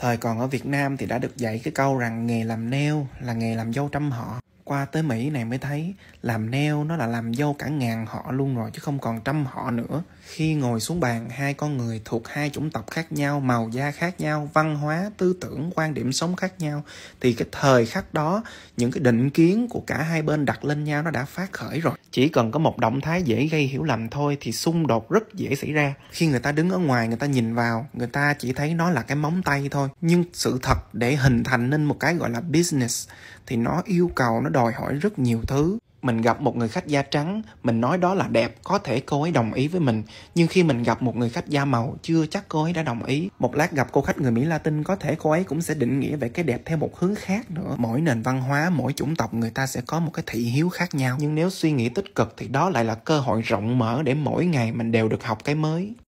thời còn ở việt nam thì đã được dạy cái câu rằng nghề làm neo là nghề làm dâu trăm họ qua tới Mỹ này mới thấy làm neo nó là làm dâu cả ngàn họ luôn rồi chứ không còn trăm họ nữa. Khi ngồi xuống bàn, hai con người thuộc hai chủng tộc khác nhau, màu da khác nhau, văn hóa, tư tưởng, quan điểm sống khác nhau thì cái thời khắc đó những cái định kiến của cả hai bên đặt lên nhau nó đã phát khởi rồi. Chỉ cần có một động thái dễ gây hiểu lầm thôi thì xung đột rất dễ xảy ra. Khi người ta đứng ở ngoài người ta nhìn vào, người ta chỉ thấy nó là cái móng tay thôi. Nhưng sự thật để hình thành nên một cái gọi là business thì nó yêu cầu nó đòi đòi hỏi rất nhiều thứ mình gặp một người khách da trắng mình nói đó là đẹp có thể cô ấy đồng ý với mình nhưng khi mình gặp một người khách da màu chưa chắc cô ấy đã đồng ý một lát gặp cô khách người mỹ latin có thể cô ấy cũng sẽ định nghĩa về cái đẹp theo một hướng khác nữa mỗi nền văn hóa mỗi chủng tộc người ta sẽ có một cái thị hiếu khác nhau nhưng nếu suy nghĩ tích cực thì đó lại là cơ hội rộng mở để mỗi ngày mình đều được học cái mới